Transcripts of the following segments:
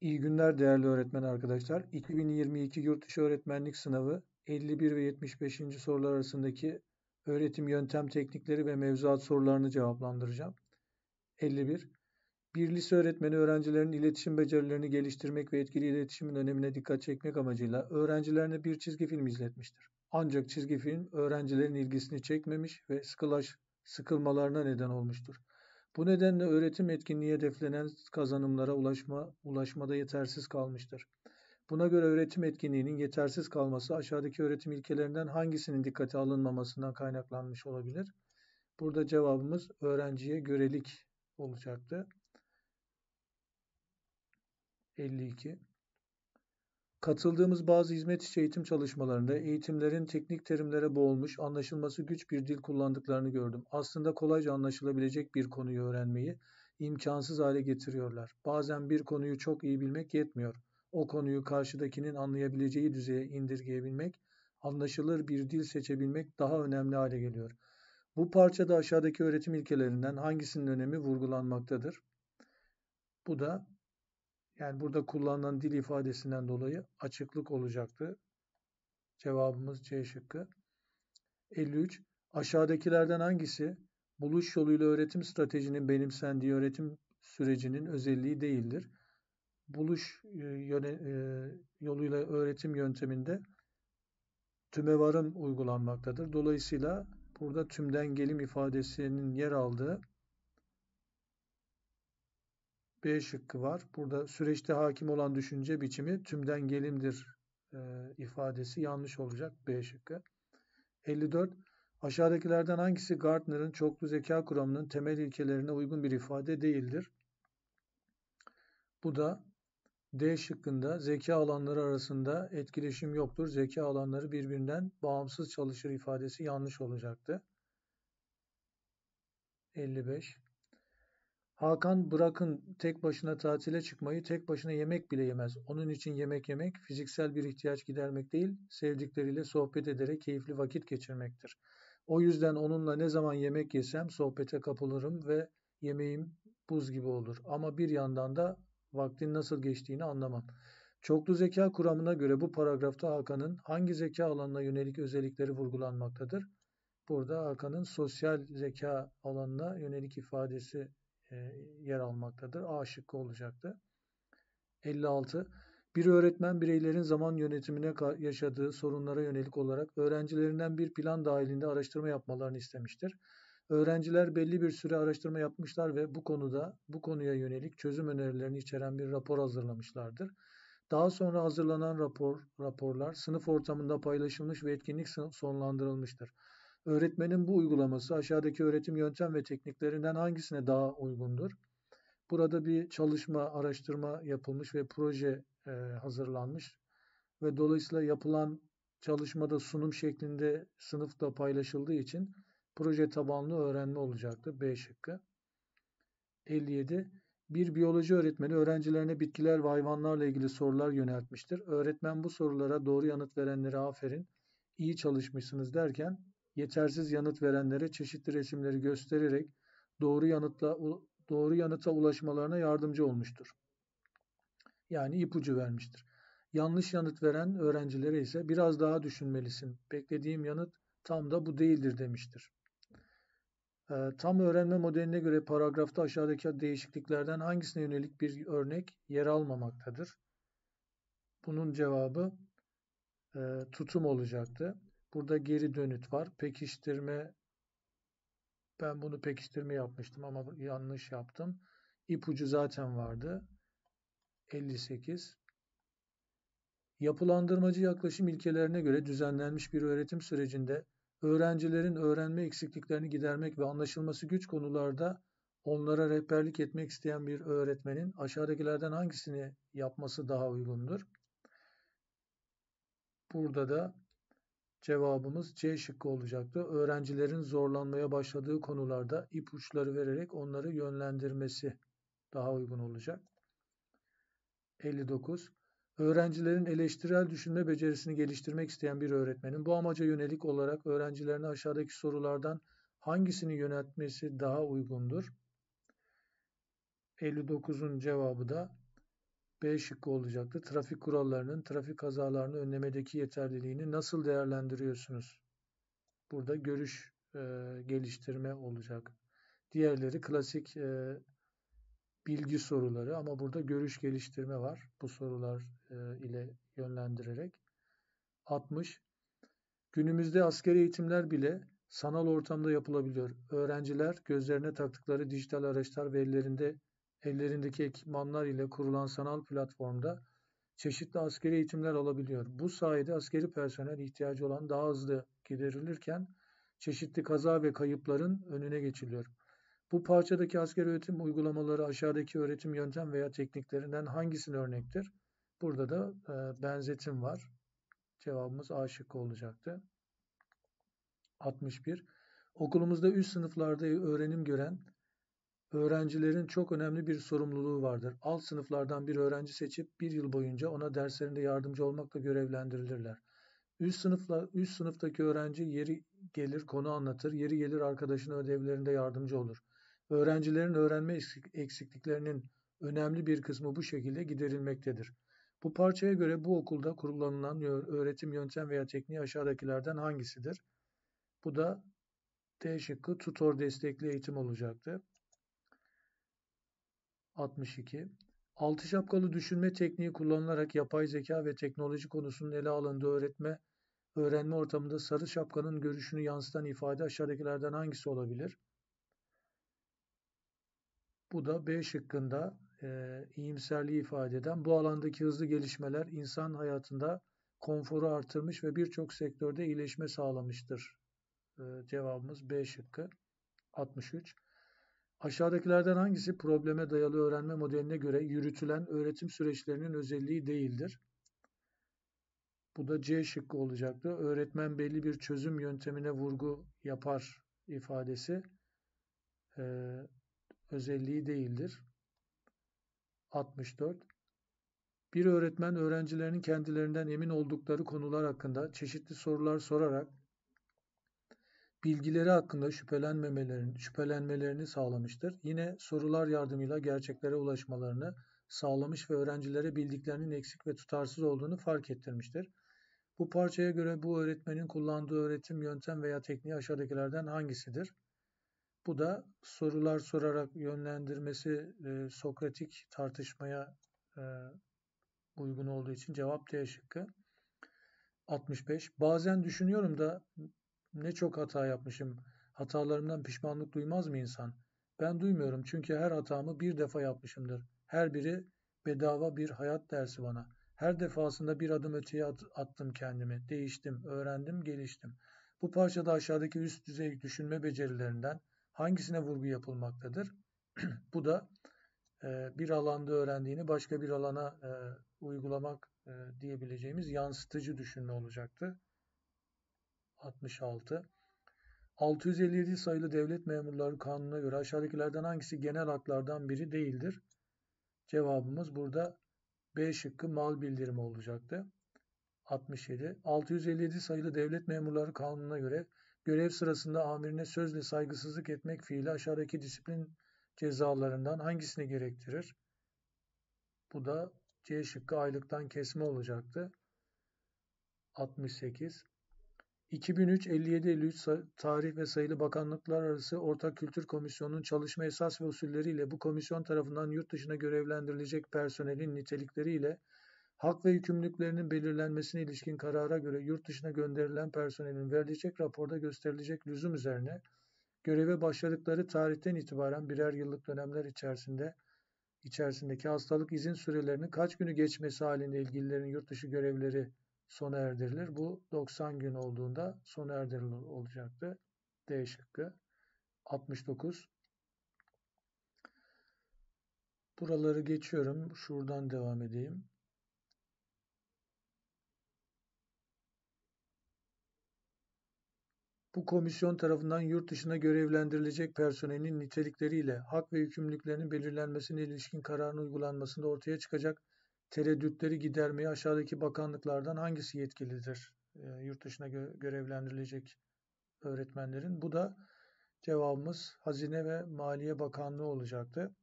İyi günler değerli öğretmen arkadaşlar. 2022 Yurtdışı Öğretmenlik Sınavı 51 ve 75. sorular arasındaki öğretim yöntem teknikleri ve mevzuat sorularını cevaplandıracağım. 51. Bir lise öğretmeni öğrencilerin iletişim becerilerini geliştirmek ve etkili iletişimin önemine dikkat çekmek amacıyla öğrencilerine bir çizgi film izletmiştir. Ancak çizgi film öğrencilerin ilgisini çekmemiş ve sıkılaş, sıkılmalarına neden olmuştur. Bu nedenle öğretim etkinliği hedeflenen kazanımlara ulaşma, ulaşmada yetersiz kalmıştır. Buna göre öğretim etkinliğinin yetersiz kalması aşağıdaki öğretim ilkelerinden hangisinin dikkate alınmamasından kaynaklanmış olabilir? Burada cevabımız öğrenciye görelik olacaktı. 52 Katıldığımız bazı hizmet içi eğitim çalışmalarında eğitimlerin teknik terimlere boğulmuş, anlaşılması güç bir dil kullandıklarını gördüm. Aslında kolayca anlaşılabilecek bir konuyu öğrenmeyi imkansız hale getiriyorlar. Bazen bir konuyu çok iyi bilmek yetmiyor. O konuyu karşıdakinin anlayabileceği düzeye indirgeyebilmek, anlaşılır bir dil seçebilmek daha önemli hale geliyor. Bu parçada aşağıdaki öğretim ilkelerinden hangisinin önemi vurgulanmaktadır? Bu da yani burada kullanılan dil ifadesinden dolayı açıklık olacaktı. Cevabımız C şıkkı. 53. Aşağıdakilerden hangisi buluş yoluyla öğretim stratejinin benimsendiği öğretim sürecinin özelliği değildir? Buluş e, e, yoluyla öğretim yönteminde tümevarım uygulanmaktadır. Dolayısıyla burada tümden gelim ifadesinin yer aldığı B şıkkı var. Burada süreçte hakim olan düşünce biçimi tümden gelimdir e, ifadesi yanlış olacak B şıkkı. 54. Aşağıdakilerden hangisi Gardner'ın çoklu zeka kuramının temel ilkelerine uygun bir ifade değildir? Bu da D şıkkında zeka alanları arasında etkileşim yoktur. Zeka alanları birbirinden bağımsız çalışır ifadesi yanlış olacaktı. 55 Hakan bırakın tek başına tatile çıkmayı, tek başına yemek bile yemez. Onun için yemek yemek fiziksel bir ihtiyaç gidermek değil, sevdikleriyle sohbet ederek keyifli vakit geçirmektir. O yüzden onunla ne zaman yemek yesem sohbete kapılırım ve yemeğim buz gibi olur. Ama bir yandan da vaktin nasıl geçtiğini anlamam. Çoklu zeka kuramına göre bu paragrafta Hakan'ın hangi zeka alanına yönelik özellikleri vurgulanmaktadır? Burada Hakan'ın sosyal zeka alanına yönelik ifadesi e, yer almaktadır. A şıkkı olacaktı. 56. Bir öğretmen bireylerin zaman yönetimine yaşadığı sorunlara yönelik olarak öğrencilerinden bir plan dahilinde araştırma yapmalarını istemiştir. Öğrenciler belli bir süre araştırma yapmışlar ve bu konuda bu konuya yönelik çözüm önerilerini içeren bir rapor hazırlamışlardır. Daha sonra hazırlanan rapor raporlar sınıf ortamında paylaşılmış ve etkinlik sonlandırılmıştır. Öğretmenin bu uygulaması aşağıdaki öğretim yöntem ve tekniklerinden hangisine daha uygundur? Burada bir çalışma, araştırma yapılmış ve proje e, hazırlanmış ve dolayısıyla yapılan çalışmada sunum şeklinde sınıfta paylaşıldığı için proje tabanlı öğrenme olacaktır. B şıkkı. 57. Bir biyoloji öğretmeni öğrencilerine bitkiler ve hayvanlarla ilgili sorular yöneltmiştir. Öğretmen bu sorulara doğru yanıt verenlere aferin, iyi çalışmışsınız derken yetersiz yanıt verenlere çeşitli resimleri göstererek doğru yanıtla doğru yanıta ulaşmalarına yardımcı olmuştur. Yani ipucu vermiştir. Yanlış yanıt veren öğrencilere ise biraz daha düşünmelisin. Beklediğim yanıt tam da bu değildir demiştir. Ee, tam öğrenme modeline göre paragrafta aşağıdaki değişikliklerden hangisine yönelik bir örnek yer almamaktadır? Bunun cevabı e, tutum olacaktı. Burada geri dönüt var. Pekiştirme ben bunu pekiştirme yapmıştım ama yanlış yaptım. İpucu zaten vardı. 58 Yapılandırmacı yaklaşım ilkelerine göre düzenlenmiş bir öğretim sürecinde öğrencilerin öğrenme eksikliklerini gidermek ve anlaşılması güç konularda onlara rehberlik etmek isteyen bir öğretmenin aşağıdakilerden hangisini yapması daha uygundur? Burada da Cevabımız C şıkkı olacaktı. Öğrencilerin zorlanmaya başladığı konularda ipuçları vererek onları yönlendirmesi daha uygun olacak. 59. Öğrencilerin eleştirel düşünme becerisini geliştirmek isteyen bir öğretmenin bu amaca yönelik olarak öğrencilerine aşağıdaki sorulardan hangisini yönetmesi daha uygundur? 59'un cevabı da B şıkkı olacaktı. Trafik kurallarının trafik kazalarını önlemedeki yeterliliğini nasıl değerlendiriyorsunuz? Burada görüş e, geliştirme olacak. Diğerleri klasik e, bilgi soruları ama burada görüş geliştirme var. Bu sorular e, ile yönlendirerek. 60. Günümüzde askeri eğitimler bile sanal ortamda yapılabiliyor. Öğrenciler gözlerine taktıkları dijital araçlar ve ellerinde ellerindeki ekipmanlar ile kurulan sanal platformda çeşitli askeri eğitimler alabiliyor. Bu sayede askeri personel ihtiyacı olan daha hızlı giderilirken çeşitli kaza ve kayıpların önüne geçiliyor. Bu parçadaki asker öğretim uygulamaları aşağıdaki öğretim yöntem veya tekniklerinden hangisinin örnektir? Burada da e, benzetim var. Cevabımız A şıkkı olacaktı. 61. Okulumuzda üst sınıflarda öğrenim gören Öğrencilerin çok önemli bir sorumluluğu vardır. Alt sınıflardan bir öğrenci seçip bir yıl boyunca ona derslerinde yardımcı olmakla görevlendirilirler. Üst sınıfla üst sınıftaki öğrenci yeri gelir konu anlatır, yeri gelir arkadaşına ödevlerinde yardımcı olur. Öğrencilerin öğrenme eksikliklerinin önemli bir kısmı bu şekilde giderilmektedir. Bu parçaya göre bu okulda kullanılan öğretim yöntem veya tekniği aşağıdakilerden hangisidir? Bu da D şıkkı tutor destekli eğitim olacaktı. 62. Altı şapkalı düşünme tekniği kullanılarak yapay zeka ve teknoloji konusunun ele alındığı öğretme, öğrenme ortamında sarı şapkanın görüşünü yansıtan ifade aşağıdakilerden hangisi olabilir? Bu da B şıkkında e, iyimserliği ifade eden bu alandaki hızlı gelişmeler insan hayatında konforu artırmış ve birçok sektörde iyileşme sağlamıştır. E, cevabımız B şıkkı. 63. Aşağıdakilerden hangisi probleme dayalı öğrenme modeline göre yürütülen öğretim süreçlerinin özelliği değildir? Bu da C şıkkı olacaktı. Öğretmen belli bir çözüm yöntemine vurgu yapar ifadesi e, özelliği değildir. 64. Bir öğretmen öğrencilerinin kendilerinden emin oldukları konular hakkında çeşitli sorular sorarak bilgileri hakkında şüphelenmemelerini, şüphelenmelerini sağlamıştır. Yine sorular yardımıyla gerçeklere ulaşmalarını sağlamış ve öğrencilere bildiklerinin eksik ve tutarsız olduğunu fark ettirmiştir. Bu parçaya göre bu öğretmenin kullandığı öğretim yöntem veya tekniği aşağıdakilerden hangisidir? Bu da sorular sorarak yönlendirmesi e, Sokratik tartışmaya e, uygun olduğu için cevap D şıkkı. 65. Bazen düşünüyorum da ne çok hata yapmışım. Hatalarımdan pişmanlık duymaz mı insan? Ben duymuyorum çünkü her hatamı bir defa yapmışımdır. Her biri bedava bir hayat dersi bana. Her defasında bir adım öteye at attım kendimi. Değiştim, öğrendim, geliştim. Bu parçada aşağıdaki üst düzey düşünme becerilerinden hangisine vurgu yapılmaktadır? Bu da e, bir alanda öğrendiğini başka bir alana e, uygulamak e, diyebileceğimiz yansıtıcı düşünme olacaktı. 66. 657 sayılı Devlet Memurları Kanunu'na göre aşağıdakilerden hangisi genel haklardan biri değildir? Cevabımız burada B şıkkı mal bildirimi olacaktı. 67. 657 sayılı Devlet Memurları Kanunu'na göre görev sırasında amirine sözle saygısızlık etmek fiili aşağıdaki disiplin cezalarından hangisini gerektirir? Bu da C şıkkı aylıktan kesme olacaktı. 68. 2003-5753 Tarih ve Sayılı Bakanlıklar Arası Ortak Kültür Komisyonu'nun çalışma esas ve usulleriyle bu komisyon tarafından yurt dışına görevlendirilecek personelin nitelikleriyle hak ve yükümlülüklerinin belirlenmesine ilişkin karara göre yurt dışına gönderilen personelin verilecek raporda gösterilecek lüzum üzerine göreve başladıkları tarihten itibaren birer yıllık dönemler içerisinde içerisindeki hastalık izin sürelerinin kaç günü geçmesi halinde ilgililerin yurt dışı görevleri sona erdirilir. Bu 90 gün olduğunda sona erdirilir olacaktı. D şıkkı. 69. Buraları geçiyorum. Şuradan devam edeyim. Bu komisyon tarafından yurt dışına görevlendirilecek personelin nitelikleriyle hak ve yükümlülüklerinin belirlenmesine ilişkin kararın uygulanmasında ortaya çıkacak tereddütleri gidermeye aşağıdaki bakanlıklardan hangisi yetkilidir? Ee, yurt dışına gö- görevlendirilecek öğretmenlerin. Bu da cevabımız Hazine ve Maliye Bakanlığı olacaktı.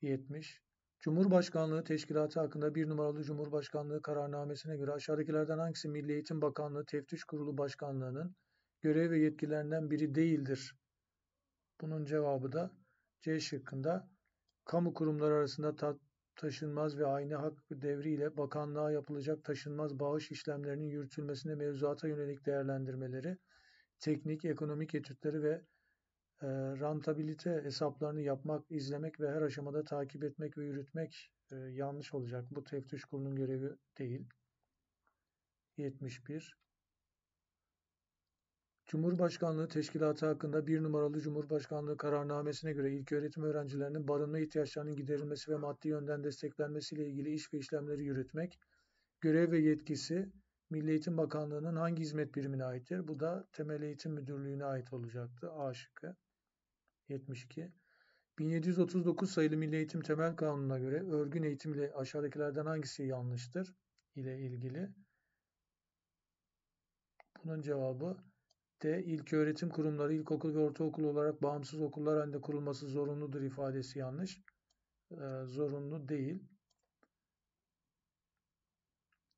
70. Cumhurbaşkanlığı Teşkilatı hakkında bir numaralı Cumhurbaşkanlığı kararnamesine göre aşağıdakilerden hangisi Milli Eğitim Bakanlığı Teftiş Kurulu Başkanlığı'nın görev ve yetkilerinden biri değildir? Bunun cevabı da C şıkkında kamu kurumları arasında tat taşınmaz ve aynı hak devriyle bakanlığa yapılacak taşınmaz bağış işlemlerinin yürütülmesinde mevzuata yönelik değerlendirmeleri, teknik, ekonomik etütleri ve e, rentabilite hesaplarını yapmak, izlemek ve her aşamada takip etmek ve yürütmek e, yanlış olacak. Bu teftiş kurulunun görevi değil. 71 Cumhurbaşkanlığı Teşkilatı hakkında bir numaralı Cumhurbaşkanlığı kararnamesine göre ilköğretim öğrencilerinin barınma ihtiyaçlarının giderilmesi ve maddi yönden desteklenmesiyle ilgili iş ve işlemleri yürütmek, görev ve yetkisi Milli Eğitim Bakanlığı'nın hangi hizmet birimine aittir? Bu da Temel Eğitim Müdürlüğü'ne ait olacaktı. A şıkkı. 72. 1739 sayılı Milli Eğitim Temel Kanunu'na göre örgün eğitim ile aşağıdakilerden hangisi yanlıştır ile ilgili. Bunun cevabı de ilköğretim kurumları ilkokul ve ortaokul olarak bağımsız okullar halinde kurulması zorunludur ifadesi yanlış. Ee, zorunlu değil.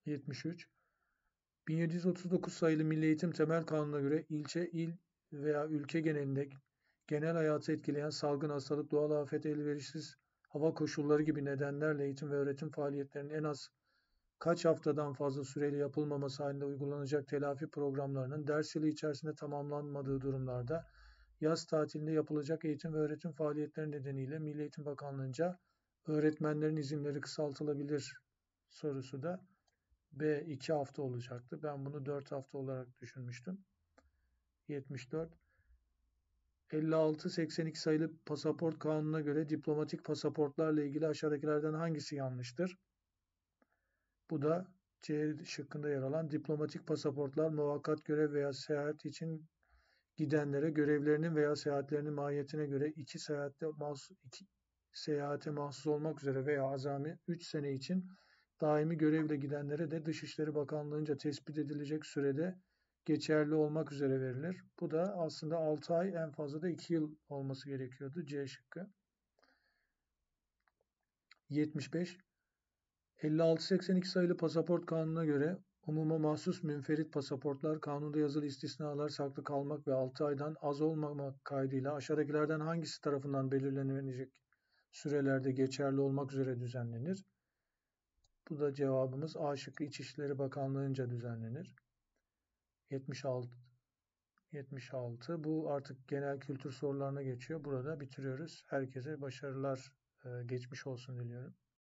73. 1739 sayılı Milli Eğitim Temel Kanunu'na göre ilçe, il veya ülke genelinde genel hayatı etkileyen salgın hastalık, doğal afet, elverişsiz hava koşulları gibi nedenlerle eğitim ve öğretim faaliyetlerinin en az kaç haftadan fazla süreyle yapılmaması halinde uygulanacak telafi programlarının ders yılı içerisinde tamamlanmadığı durumlarda yaz tatilinde yapılacak eğitim ve öğretim faaliyetleri nedeniyle Milli Eğitim Bakanlığı'nca öğretmenlerin izinleri kısaltılabilir sorusu da B 2 hafta olacaktı. Ben bunu 4 hafta olarak düşünmüştüm. 74 56-82 sayılı pasaport kanununa göre diplomatik pasaportlarla ilgili aşağıdakilerden hangisi yanlıştır? Bu da C şıkkında yer alan diplomatik pasaportlar muvakkat görev veya seyahat için gidenlere görevlerinin veya seyahatlerinin mahiyetine göre iki seyahatte mahsus, iki seyahate mahsus olmak üzere veya azami 3 sene için daimi görevle gidenlere de Dışişleri Bakanlığı'nca tespit edilecek sürede geçerli olmak üzere verilir. Bu da aslında 6 ay en fazla da 2 yıl olması gerekiyordu C şıkkı. 75. 5682 sayılı pasaport kanununa göre umuma mahsus münferit pasaportlar kanunda yazılı istisnalar saklı kalmak ve 6 aydan az olmamak kaydıyla aşağıdakilerden hangisi tarafından belirlenecek sürelerde geçerli olmak üzere düzenlenir? Bu da cevabımız A şıkkı İçişleri Bakanlığı'nca düzenlenir. 76 76. Bu artık genel kültür sorularına geçiyor. Burada bitiriyoruz. Herkese başarılar e, geçmiş olsun diliyorum.